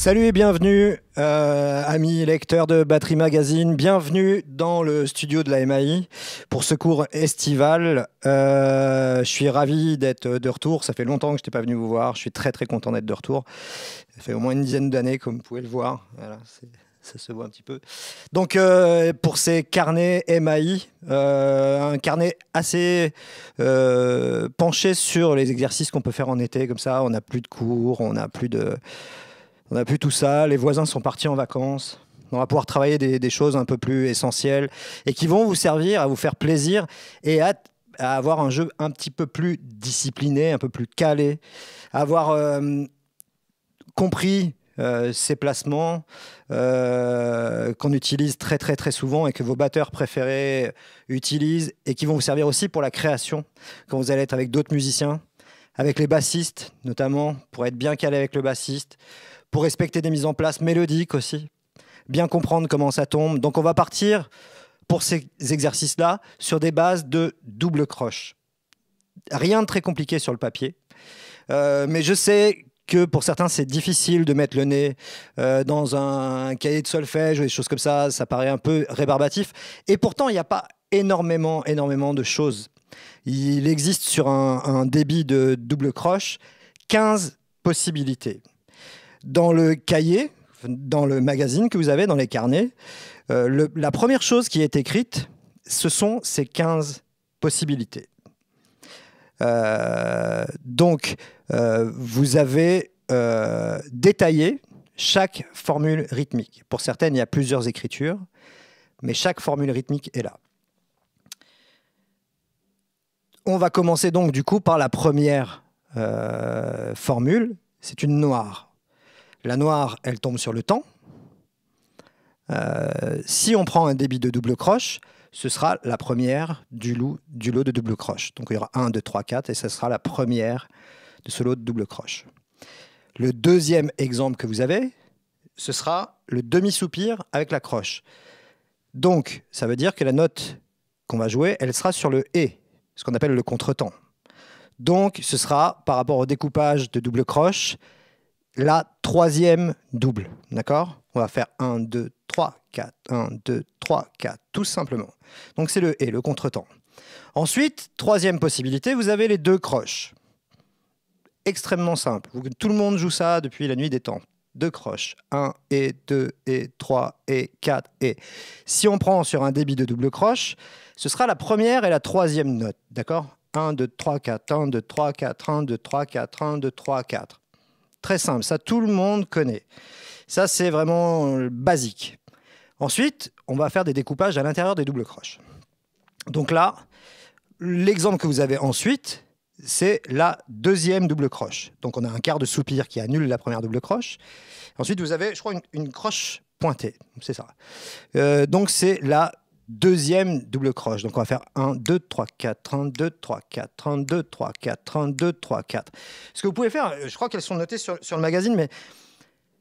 Salut et bienvenue, euh, amis lecteurs de Battery Magazine. Bienvenue dans le studio de la MAI pour ce cours estival. Euh, je suis ravi d'être de retour. Ça fait longtemps que je n'étais pas venu vous voir. Je suis très très content d'être de retour. Ça fait au moins une dizaine d'années, comme vous pouvez le voir. ça se voit un petit peu. Donc, euh, pour ces carnets MAI, un carnet assez penché sur les exercices qu'on peut faire en été, comme ça, on n'a plus de cours, on n'a plus de. On n'a plus tout ça, les voisins sont partis en vacances. On va pouvoir travailler des, choses un peu plus essentielles et qui vont vous servir à vous faire plaisir et à, avoir un jeu un petit peu plus discipliné, un peu plus calé, avoir euh, compris euh, ces placements euh, qu'on utilise très très très souvent et que vos batteurs préférés utilisent et qui vont vous servir aussi pour la création quand vous allez être avec d'autres musiciens, avec les bassistes notamment, pour être bien calé avec le bassiste, pour respecter des mises en place mélodiques aussi, bien comprendre comment ça tombe. Donc on va partir pour ces exercices-là sur des bases de double croche. Rien de très compliqué sur le papier, euh, mais je sais que pour certains c'est difficile de mettre le nez euh, dans un cahier de solfège ou des choses comme ça, ça paraît un peu rébarbatif. Et pourtant il n'y a pas énormément, énormément de choses. Il existe sur un, un débit de double croche 15 possibilités dans le cahier, dans le magazine que vous avez, dans les carnets, euh, la première chose qui est écrite, ce sont ces 15 possibilités. Euh, donc, euh, vous avez détaillé chaque formule rythmique. Pour certaines, il y a plusieurs écritures, mais chaque formule rythmique est là. On va commencer donc du coup par la première formule, c'est une noire. La noire, elle tombe sur le temps. Euh, si on prend un débit de double croche, ce sera la première du, du lot de double croche. Donc il y aura 1, 2, 3, 4, et ce sera la première de ce lot de double croche. Le deuxième exemple que vous avez, ce sera le demi-soupir avec la croche. Donc, ça veut dire que la note qu'on va jouer, elle sera sur le « E, ce qu'on appelle le contretemps. Donc, ce sera, par rapport au découpage de double croche, la troisième double. D'accord On va faire 1, 2, 3, 4, 1, 2, 3, 4, tout simplement. Donc c'est le et, le contretemps. Ensuite, troisième possibilité, vous avez les deux croches. Extrêmement simple. Tout le monde joue ça depuis la nuit des temps. Deux croches. 1 et 2 et 3 et 4 et. Si on prend sur un débit de double croche, ce sera la première et la troisième note. D'accord 1, 2, 3, 4, 1, 2, 3, 4, 1, 2, 3, 4, 1, 2, 3, 4. Très simple, ça tout le monde connaît. Ça c'est vraiment euh, basique. Ensuite, on va faire des découpages à l'intérieur des doubles croches. Donc là, l'exemple que vous avez ensuite, c'est la deuxième double croche. Donc on a un quart de soupir qui annule la première double croche. Ensuite, vous avez, je crois, une, croche pointée. C'est ça. Euh, donc c'est la deuxième double croche. Donc on va faire 1, 2, 3, 4, 1, 2, 3, 4, 1, 2, 3, 4, 1, 2, 3, 4. Ce que vous pouvez faire, euh, je crois qu'elles sont notées sur, le magazine, mais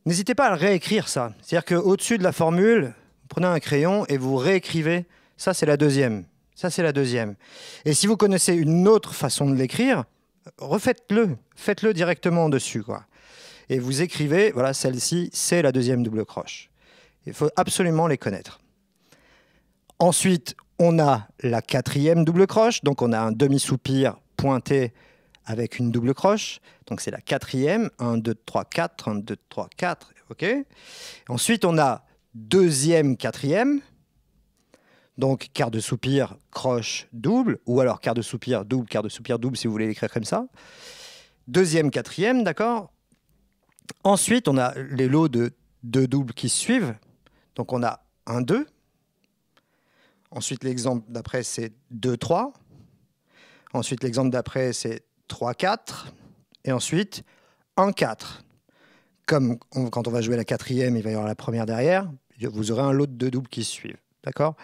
n'hésitez pas à réécrire ça. C'est-à-dire qu'au-dessus de la formule, vous prenez un crayon et vous réécrivez. Ça, c'est la deuxième. Ça, c'est la deuxième. Et si vous connaissez une autre façon de l'écrire, refaites-le. Faites-le directement dessus. Quoi. Et vous écrivez, voilà, celle-ci, c'est la deuxième double croche. Il faut absolument les connaître. Ensuite, on a la quatrième double croche, donc on a un demi-soupir pointé avec une double croche. Donc c'est la quatrième, 1, 2, 3, 4, 1, 2, 3, 4, ok Ensuite, on a deuxième, quatrième, donc quart de soupir, croche, double, ou alors quart de soupir, double, quart de soupir, double, si vous voulez l'écrire comme ça. Deuxième, quatrième, d'accord Ensuite, on a les lots de deux doubles qui suivent. Donc on a un deux. Ensuite, l'exemple d'après, c'est 2-3. Ensuite, l'exemple d'après, c'est 3-4. Et ensuite, 1-4. Comme quand on va jouer la quatrième, il va y avoir la première derrière. Vous aurez un lot de deux doubles qui suivent. D'accord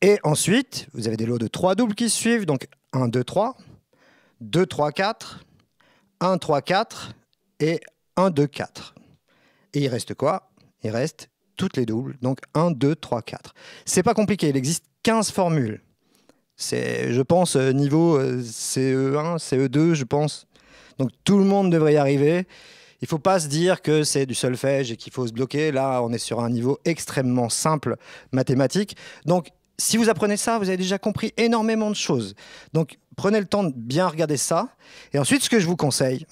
Et ensuite, vous avez des lots de trois doubles qui suivent. Donc 1, 2, 3. 2, 3, 4. 1, 3, 4. Et 1, 2, 4. Et il reste quoi Il reste toutes les doubles. Donc 1, 2, 3, 4. C'est pas compliqué, il existe 15 formules. C'est, je pense, euh, niveau CE1, euh, CE2, e je pense. Donc tout le monde devrait y arriver. Il ne faut pas se dire que c'est du solfège et qu'il faut se bloquer. Là, on est sur un niveau extrêmement simple mathématique. Donc, si vous apprenez ça, vous avez déjà compris énormément de choses. Donc, prenez le temps de bien regarder ça. Et ensuite, ce que je vous conseille,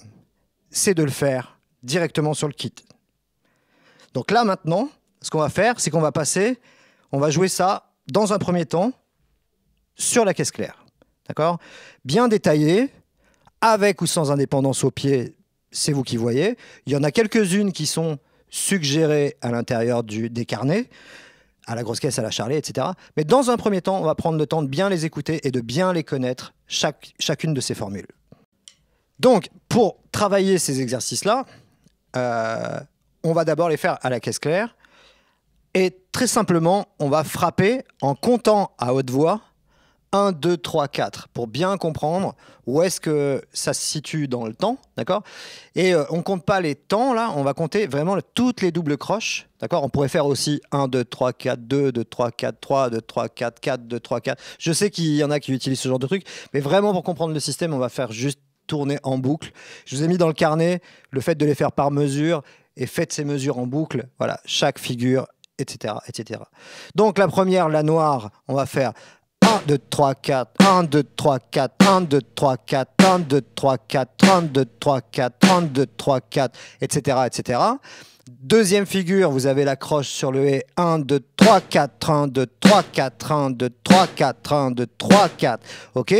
c'est de le faire directement sur le kit. Donc là, maintenant, ce qu'on va faire, c'est qu'on va passer, on va jouer ça dans un premier temps sur la caisse claire. D'accord Bien détaillé, avec ou sans indépendance au pied, c'est vous qui voyez. Il y en a quelques-unes qui sont suggérées à l'intérieur des carnets, à la grosse caisse, à la charlée, etc. Mais dans un premier temps, on va prendre le temps de bien les écouter et de bien les connaître, chaque, chacune de ces formules. Donc, pour travailler ces exercices-là, euh, on va d'abord les faire à la caisse claire. Et très simplement, on va frapper en comptant à haute voix 1, 2, 3, 4 pour bien comprendre où est-ce que ça se situe dans le temps, d'accord Et on euh, on compte pas les temps là, on va compter vraiment toutes les doubles croches, d'accord On pourrait faire aussi 1, 2, 3, 4, 2, 2, 3, 4, 3, 2, 3, 4, 4, 2, 3, 4. Je sais qu'il y en a qui utilisent ce genre de truc, mais vraiment pour comprendre le système, on va faire juste tourner en boucle. Je vous ai mis dans le carnet le fait de les faire par mesure et faites ces mesures en boucle. Voilà, chaque figure etc., etc. Donc la première, la noire, on va faire 1, 2, 3, 4, 1, 2, 3, 4, 1, 2, 3, 4, 1, 2, 3, 4, 1, 2, 3, 4, 1, 2, 3, 4, etc., etc. Deuxième figure, vous avez la croche sur le E 1, 2, 3, 4, 1, 2, 3, 4, 1, 2, 3, 4, 1, 2, 3, 4. OK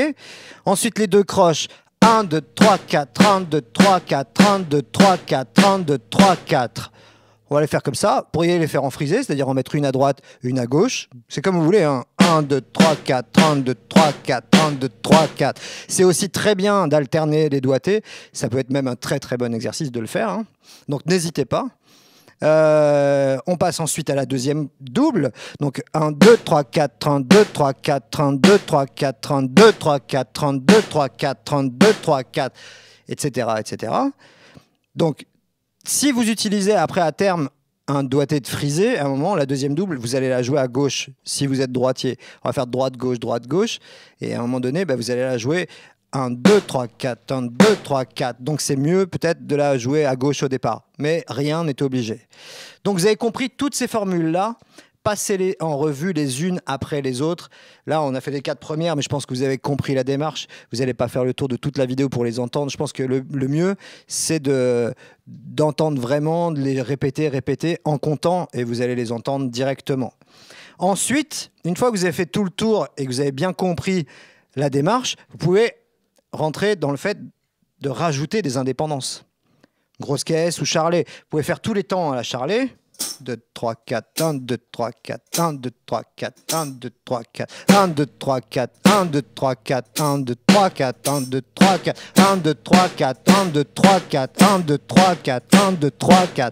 Ensuite, les deux croches. 1, 2, 3, 4, 1, 2, 3, 4, 1, 2, 3, 4, 1, 2, 3, 4. On va les faire comme ça. Vous pourriez les faire en frisé, c'est-à-dire en mettre une à droite, une à gauche. C'est comme vous voulez. 1, 2, 3, 4, 1, 2, 3, 4, 1, 2, 3, 4. C'est aussi très bien d'alterner les doigtés. Ça peut être même un très très bon exercice de le faire. Hein. Donc n'hésitez pas. Euh, on passe ensuite à la deuxième double. Donc 1, 2, 3, 4, 1, 2, 3, 4, 1, 2, 3, 4, 1, 2, 3, 4, 1, 2, 3, 4, 1, 2, 3, 4, etc. etc. Donc si vous utilisez après à terme un doigté de frisé, à un moment, la deuxième double, vous allez la jouer à gauche si vous êtes droitier. On va faire droite, gauche, droite, gauche. Et à un moment donné, bah, vous allez la jouer 1, 2, 3, 4, 1, 2, 3, 4. Donc c'est mieux peut-être de la jouer à gauche au départ. Mais rien n'est obligé. Donc vous avez compris toutes ces formules-là. Passer les en revue les unes après les autres. Là, on a fait les quatre premières, mais je pense que vous avez compris la démarche. Vous n'allez pas faire le tour de toute la vidéo pour les entendre. Je pense que le, mieux, c'est de d'entendre vraiment, de les répéter, répéter en comptant, et vous allez les entendre directement. Ensuite, une fois que vous avez fait tout le tour et que vous avez bien compris la démarche, vous pouvez rentrer dans le fait de rajouter des indépendances. Grosse caisse ou charlet. Vous pouvez faire tous les temps à la charlet 2, 3, 4, 1, 2, 3, 4, 1, 2, 3, 4, 1, 2, 3, 4, 1, 2, 3, 4, 1, 2, 3, 4, 1, 2, 3, 4, 1, 2, 3, 4, 1, 2, 3, 4, 1, 2, 3, 4, 1, 2, 3, 4, 1, 2, 3, 4,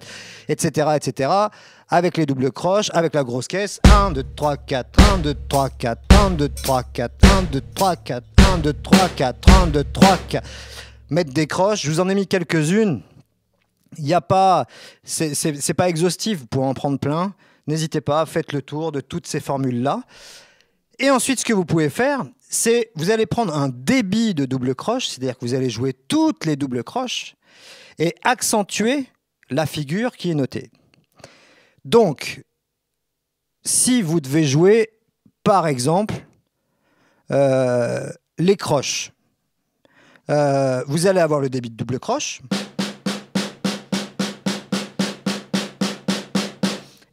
etc., etc., avec les doubles croches, avec la grosse caisse, 1, 2, 3, 4, 1, 2, 3, 4, 1, 2, 3, 4, 1, 2, 3, 4, 1, 2, 3, 4, 1, 2, 3, 4, mettre des croches, je vous en ai mis quelques-unes, il n'est a pas, c'est pas exhaustif pour en prendre plein. N'hésitez pas, faites le tour de toutes ces formules-là. Et ensuite, ce que vous pouvez faire, c'est vous allez prendre un débit de double croche, c'est-à-dire que vous allez jouer toutes les doubles croches et accentuer la figure qui est notée. Donc, si vous devez jouer, par exemple, euh, les croches, euh, vous allez avoir le débit de double croche.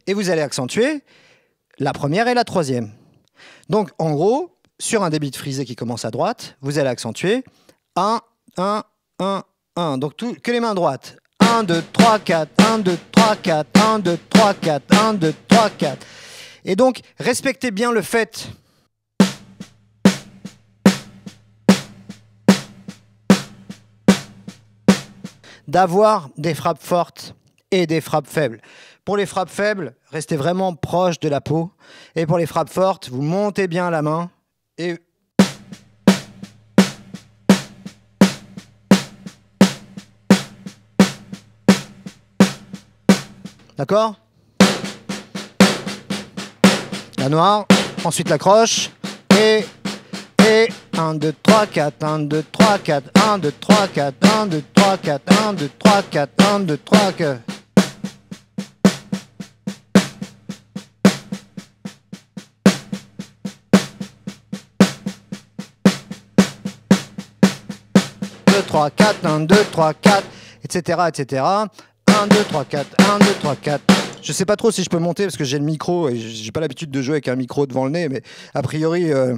et vous allez accentuer la première et la troisième. Donc en gros, sur un débit de frisé qui commence à droite, vous allez accentuer 1, 1, 1, 1. Donc tout, que les mains droites. 1, 2, 3, 4, 1, 2, 3, 4, 1, 2, 3, 4, 1, 2, 3, 4. Et donc, respectez bien le fait d'avoir des frappes fortes et des frappes faibles. Pour les frappes faibles, restez vraiment proche de la peau. Et pour les frappes fortes, vous montez bien la main et D'accord La noire, ensuite la croche, et, et, 1, 2, 3, 4, 1, 2, 3, 4, 1, 2, 3, 4, 1, 2, 3, 4, 1, 2, 3, 4, 1, 2, 3, 4, 1, 2, 3, 4. 4, 1, 2, 3, 4, etc. etc. 1, 2, 3, 4, 1, 2, 3, 4. Je sais pas trop si je peux monter parce que j'ai le micro et j'ai pas l'habitude de jouer avec un micro devant le nez, mais a priori. Euh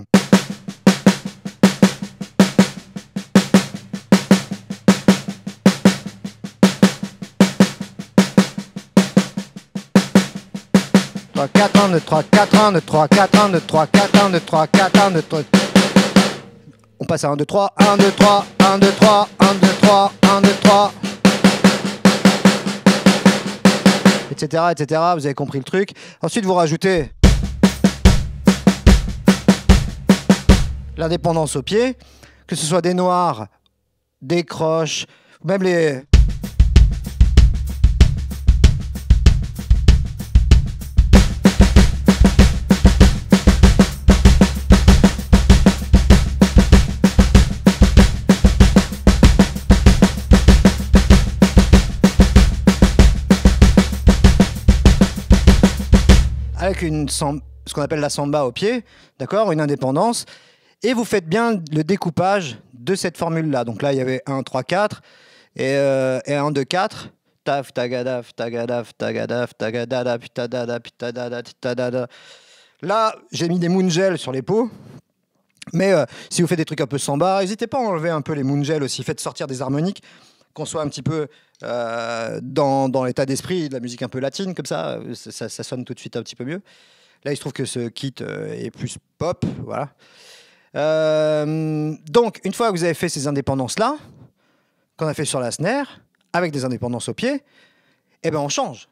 4 1 2 3 4 1 2 3 4 1 2 3 4 1 2 3 4 1 2 3 on passe à 1, 2, 3, 1, 2, 3, 1, 2, 3, 1, 2, 3, 1, 2, 3. Etc, etc. Vous avez compris le truc. Ensuite, vous rajoutez l'indépendance au pied, que ce soit des noirs, des croches, même les... une ce qu'on appelle la samba au pied, d'accord, une indépendance, et vous faites bien le découpage de cette formule-là. Donc là, il y avait 1, 3, 4, et, euh, et 1, 2, 4. Taf, tagadaf, tagadaf, tagadaf, tagadada, Là, j'ai mis des moon gel sur les pots. Mais euh, si vous faites des trucs un peu samba, n'hésitez pas à enlever un peu les moon gel aussi. Faites sortir des harmoniques qu'on soit un petit peu euh, dans, l'état d'esprit de la musique un peu latine, comme euh, ça, ça, sonne tout de suite un petit peu mieux. Là, il se trouve que ce kit euh, est plus pop, voilà. donc, une fois que vous avez fait ces indépendances-là, qu'on a fait sur la snare, avec des indépendances au pied, eh ben on change.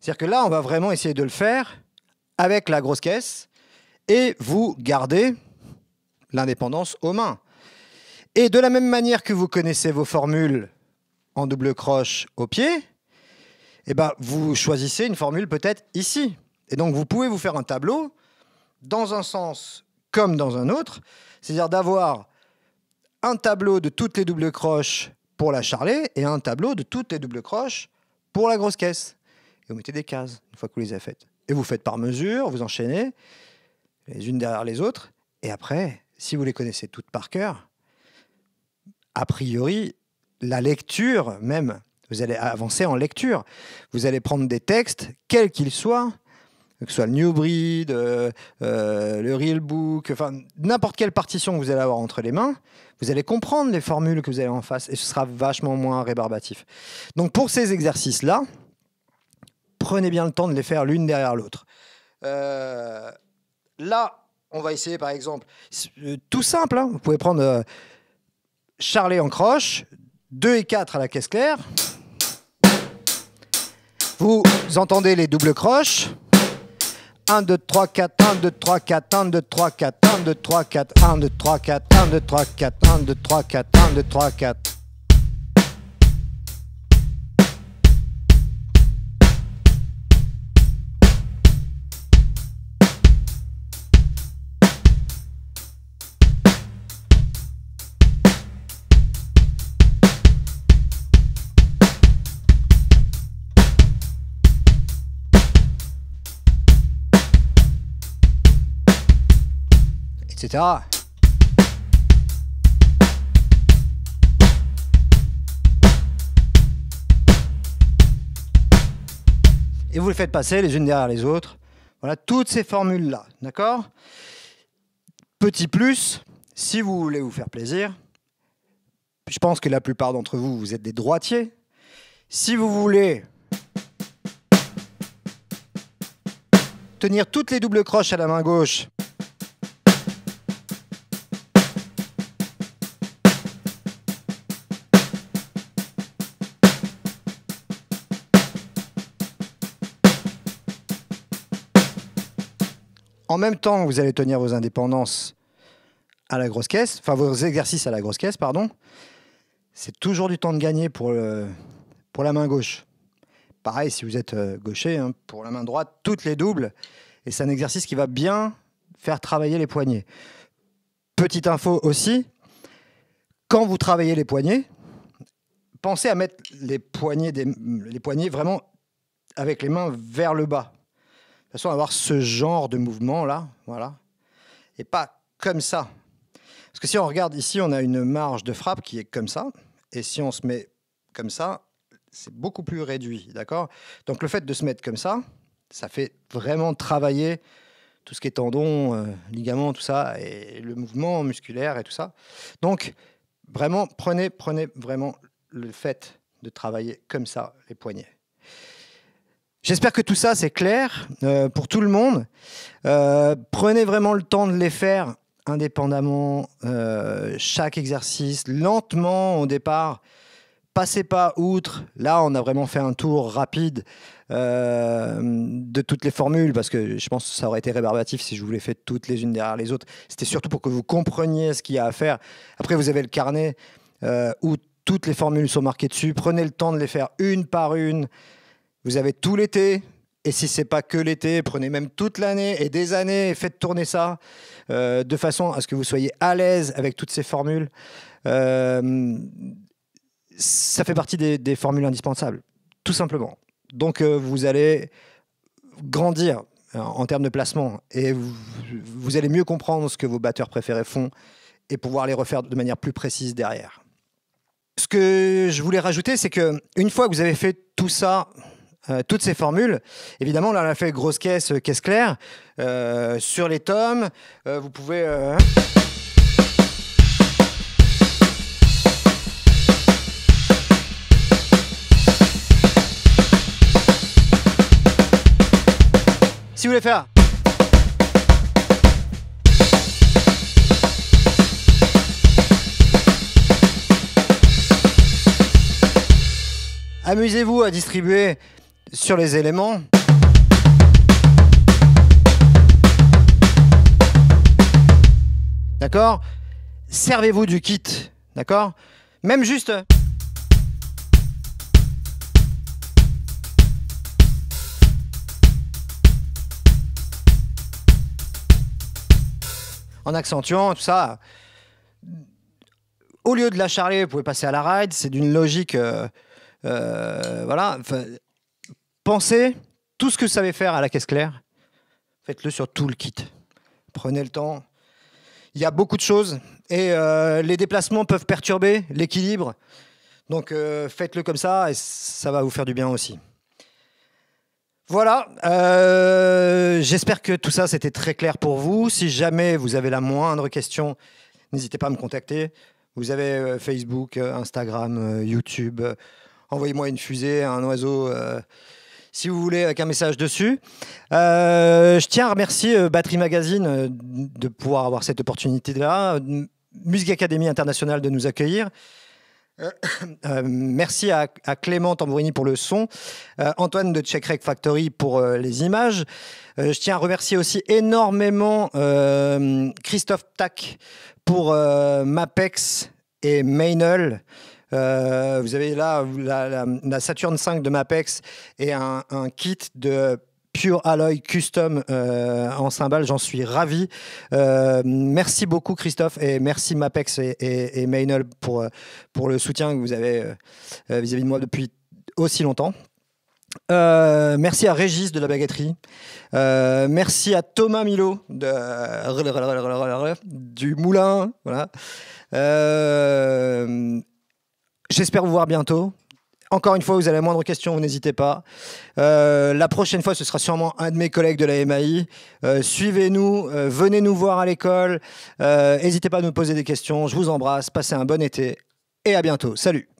C'est-à-dire que là, on va vraiment essayer de le faire avec la grosse caisse et vous gardez l'indépendance aux mains. Et de la même manière que vous connaissez vos formules en double croche au pied, eh ben, vous choisissez une formule peut-être ici. Et donc vous pouvez vous faire un tableau dans un sens comme dans un autre, c'est-à-dire d'avoir un tableau de toutes les doubles croches pour la charlée et un tableau de toutes les doubles croches pour la grosse caisse. Et vous mettez des cases une fois que vous les avez faites. Et vous faites par mesure, vous enchaînez les unes derrière les autres. Et après, si vous les connaissez toutes par cœur, a priori, la lecture même. Vous allez avancer en lecture. Vous allez prendre des textes, quels qu'ils soient, que ce soit le New Breed, euh, euh, le Real Book, enfin n'importe quelle partition que vous allez avoir entre les mains, vous allez comprendre les formules que vous avez en face et ce sera vachement moins rébarbatif. Donc pour ces exercices-là, prenez bien le temps de les faire l'une derrière l'autre. Euh, là, on va essayer par exemple, tout simple, hein. vous pouvez prendre Charlie en croche, 2 et 4 à la caisse claire. Vous entendez les doubles croches. 1, 2, 3, 4, 1, 2, 3, 4, 1, 2, 3, 4, 1, 2, 3, 4, 1, 2, 3, 4, 1, 2, 3, 4, 1, 2, 3, 4, 1, 2, 3, 4. Et vous les faites passer les unes derrière les autres. Voilà, toutes ces formules-là, d'accord Petit plus, si vous voulez vous faire plaisir, je pense que la plupart d'entre vous, vous êtes des droitiers. Si vous voulez tenir toutes les doubles croches à la main gauche En même temps, vous allez tenir vos indépendances à la grosse caisse, enfin vos exercices à la grosse caisse, pardon. C'est toujours du temps de gagner pour, pour la main gauche. Pareil, si vous êtes euh, gaucher, hein, pour la main droite, toutes les doubles. Et c'est un exercice qui va bien faire travailler les poignets. Petite info aussi, quand vous travaillez les poignets, pensez à mettre les poignets, les poignets vraiment avec les mains vers le bas toute façon, avoir ce genre de mouvement-là, voilà, et pas comme ça. Parce que si on regarde ici, on a une marge de frappe qui est comme ça, et si on se met comme ça, c'est beaucoup plus réduit, d'accord Donc le fait de se mettre comme ça, ça fait vraiment travailler tout ce qui est tendons, ligament euh, ligaments, tout ça, et le mouvement musculaire et tout ça. Donc vraiment, prenez, prenez vraiment le fait de travailler comme ça les poignets. J'espère que tout ça, c'est clair euh, pour tout le monde. Euh, prenez vraiment le temps de les faire indépendamment, euh, chaque exercice, lentement au départ. Passez pas outre. Là, on a vraiment fait un tour rapide de toutes les formules, parce que je pense que ça aurait été rébarbatif si je vous l'ai fait toutes les unes derrière les autres. C'était surtout pour que vous compreniez ce qu'il y a à faire. Après, vous avez le carnet où toutes les formules sont marquées dessus. Prenez le temps de les faire une par une. Vous avez tout l'été, et si c'est pas que l'été, prenez même toute l'année et des années et faites tourner ça euh, de façon à ce que vous soyez à l'aise avec toutes ces formules. Euh, ça fait partie des, formules indispensables, tout simplement. Donc euh, vous allez grandir en termes de placement et vous, vous allez mieux comprendre ce que vos batteurs préférés font et pouvoir les refaire de manière plus précise derrière. Ce que je voulais rajouter, c'est que une fois que vous avez fait tout ça euh, toutes ces formules. Évidemment, là, on a fait grosse caisse, euh, caisse claire. Euh, sur les tomes, vous pouvez... Hein. Si vous voulez faire... Amusez-vous à distribuer sur les éléments. D'accord Servez-vous du kit, d'accord Même juste... En accentuant tout ça. Au lieu de la charler, vous pouvez passer à la ride. C'est d'une logique... Euh, euh, voilà. Pensez tout ce que vous savez faire à la caisse claire, faites-le sur tout le kit. Prenez le temps. Il y a beaucoup de choses et euh, les déplacements peuvent perturber l'équilibre. Donc euh, faites-le comme ça et ça va vous faire du bien aussi. Voilà, euh, j'espère que tout ça c'était très clair pour vous. Si jamais vous avez la moindre question, n'hésitez pas à me contacter. Vous avez Facebook, Instagram, YouTube. Envoyez-moi une fusée, un oiseau si vous voulez, avec un message dessus. Euh, je tiens à remercier euh, Battery Magazine euh, de pouvoir avoir cette opportunité-là, Musique Académie Internationale de nous accueillir. merci à, Clément Tambourini pour le son, Antoine de checkrek Factory pour les images. je tiens à remercier aussi énormément Christophe Tac pour Mapex et Mainel. Euh, vous avez là la, Saturn 5 de Mapex et un, kit de Pure Alloy Custom euh, en cymbales. J'en suis ravi. Euh, merci beaucoup, Christophe, et merci Mapex et, et, pour, pour le soutien que vous avez vis-à-vis de moi depuis aussi longtemps. merci à Régis de la baguetterie. merci à Thomas Milo de, du Moulin. Voilà. J'espère vous voir bientôt. Encore une fois, vous avez la moindre question, vous n'hésitez pas. Euh, la prochaine fois, ce sera sûrement un de mes collègues de la MAI. Euh, suivez-nous, euh, venez nous voir à l'école. N'hésitez pas à nous poser des questions. Je vous embrasse, passez un bon été et à bientôt. Salut